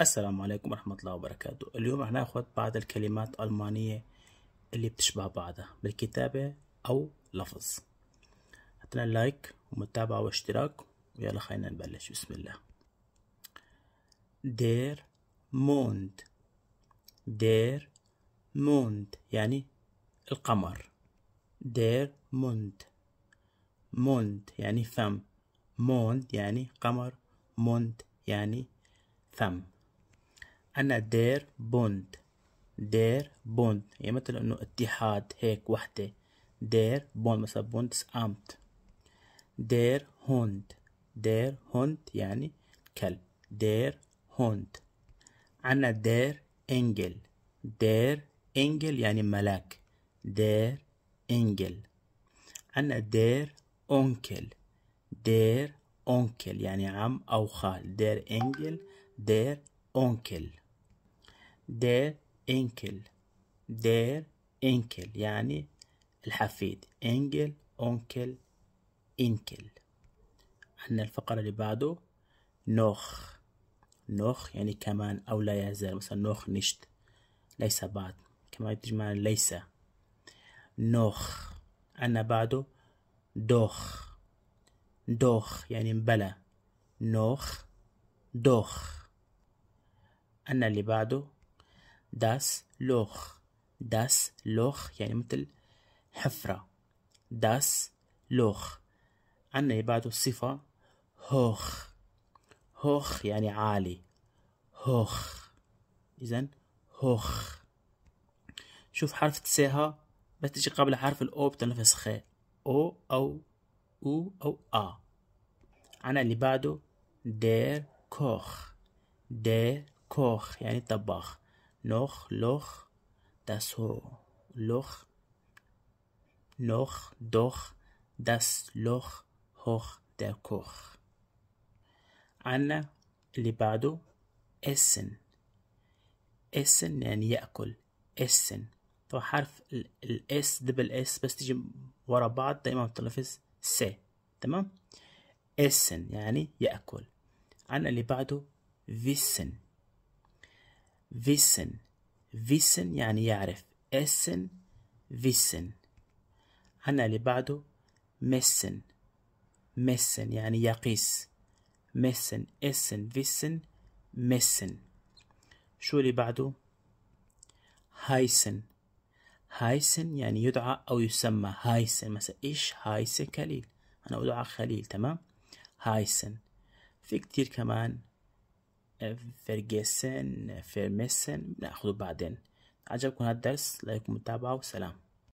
السلام عليكم ورحمة الله وبركاته اليوم رح ناخذ بعض الكلمات الألمانية اللي بتشبه بعضها بالكتابة أو لفظ عطنا لايك ومتابعة واشتراك ويلا خلينا نبلش بسم الله دير موند دير موند يعني القمر دير موند موند يعني فم موند يعني قمر موند يعني ثم أنا دير بوند دير بوند يعني مثل إنه اتحاد هيك وحدة دير بوند مثلا بوندس أمت دير هوند دير هوند يعني كلب دير هوند أنا دير إنجل دير إنجل يعني ملاك دير إنجل أنا دير أونكل دير أونكل يعني عم أو خال دير إنجل دير أونكل دير إنكل دير إنكل يعني الحفيد انجل أونكل انكل عندنا الفقرة اللي بعده نوخ نوخ يعني كمان أو لا يزال مثلا نوخ نشت ليس بعد كمان تجمع ليس نوخ عندنا بعده دوخ دوخ يعني مبلى نوخ دوخ أنا اللي بعده داس لوخ داس لوخ يعني مثل حفرة داس لوخ عنا اللي بعده صفة هوخ هوخ يعني عالي هوخ إذا هوخ شوف حرف تسيها بس تجي قبل حرف الأو بتنفس خي أو أو أو أو أ عنا اللي بعده دير كوخ دير كوخ يعني طباخ نوخ لوخ داس هو لوخ نوخ دوخ داس لوخ هوخ دا كوخ عنا اللي بعده اسن اسن يعني يأكل اسن طبعا حرف الاس دبل اس بس تيجي ورا بعض دايما بتلفظ س تمام اسن يعني يأكل عنا اللي بعده فيسن wissen wissen يعني يعرف essen wissen عنا اللي بعده messen messen يعني يقيس messen essen wissen messen شو اللي بعده heißen heißen يعني يدعى أو يسمى heißen مثلا إيش heiße خليل أنا أدعى خليل تمام heißen في كتير كمان فيرجيسن فيرميسن ناخذه بعدين عجبكم الدرس لايك ومتابعة وسلام